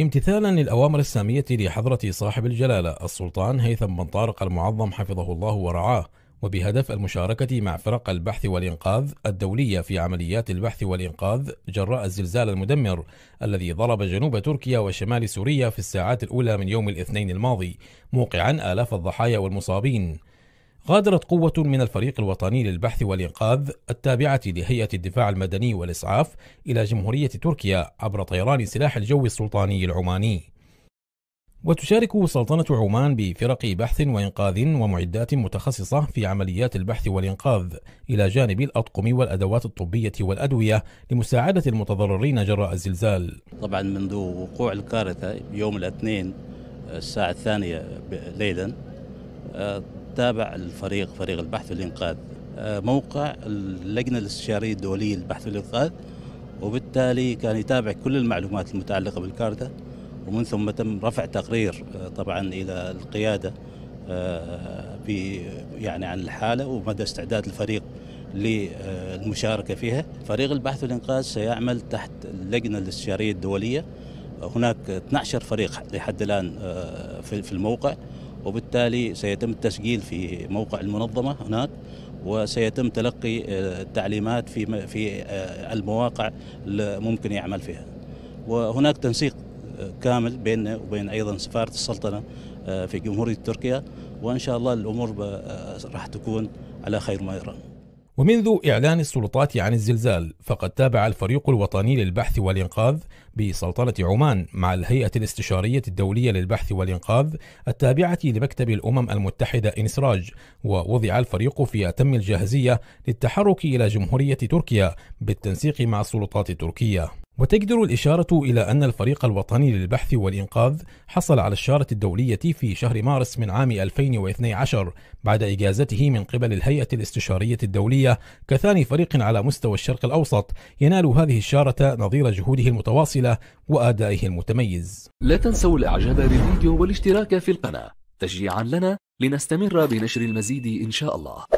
امتثالا للأوامر السامية لحضرة صاحب الجلالة السلطان هيثم بن طارق المعظم حفظه الله ورعاه وبهدف المشاركة مع فرق البحث والإنقاذ الدولية في عمليات البحث والإنقاذ جراء الزلزال المدمر الذي ضرب جنوب تركيا وشمال سوريا في الساعات الأولى من يوم الاثنين الماضي موقعا آلاف الضحايا والمصابين غادرت قوة من الفريق الوطني للبحث والإنقاذ التابعة لهيئة الدفاع المدني والإسعاف إلى جمهورية تركيا عبر طيران سلاح الجو السلطاني العماني. وتشارك سلطنة عمان بفرق بحث وإنقاذ ومعدات متخصصة في عمليات البحث والإنقاذ إلى جانب الأطقم والأدوات الطبية والأدوية لمساعدة المتضررين جراء الزلزال. طبعا منذ وقوع الكارثة يوم الاثنين الساعة الثانية ليلا آه، تابع الفريق فريق البحث والإنقاذ آه، موقع اللجنة الاستشارية الدولية للبحث والإنقاذ وبالتالي كان يتابع كل المعلومات المتعلقة بالكارثة ومن ثم تم رفع تقرير آه، طبعا إلى القيادة آه، يعني عن الحالة ومدى استعداد الفريق للمشاركة فيها فريق البحث والإنقاذ سيعمل تحت اللجنة الاستشارية الدولية هناك 12 فريق لحد الآن في الموقع وبالتالي سيتم التسجيل في موقع المنظمة هناك وسيتم تلقي آه، التعليمات في في آه، المواقع اللي ممكن يعمل فيها وهناك تنسيق آه، كامل بيننا وبين ايضا سفاره السلطنه في جمهوريه تركيا وان شاء الله الامور راح تكون على خير ما يرام ومنذ إعلان السلطات عن الزلزال فقد تابع الفريق الوطني للبحث والإنقاذ بسلطنة عمان مع الهيئة الاستشارية الدولية للبحث والإنقاذ التابعة لمكتب الأمم المتحدة إنسراج ووضع الفريق في أتم الجاهزية للتحرك إلى جمهورية تركيا بالتنسيق مع السلطات التركية وتجدر الإشارة إلى أن الفريق الوطني للبحث والإنقاذ حصل على الشارة الدولية في شهر مارس من عام 2012 بعد إجازته من قبل الهيئة الاستشارية الدولية كثاني فريق على مستوى الشرق الأوسط ينال هذه الشارة نظير جهوده المتواصلة وآدائه المتميز لا تنسوا الإعجاب بالفيديو والاشتراك في القناة تشجيعا لنا لنستمر بنشر المزيد إن شاء الله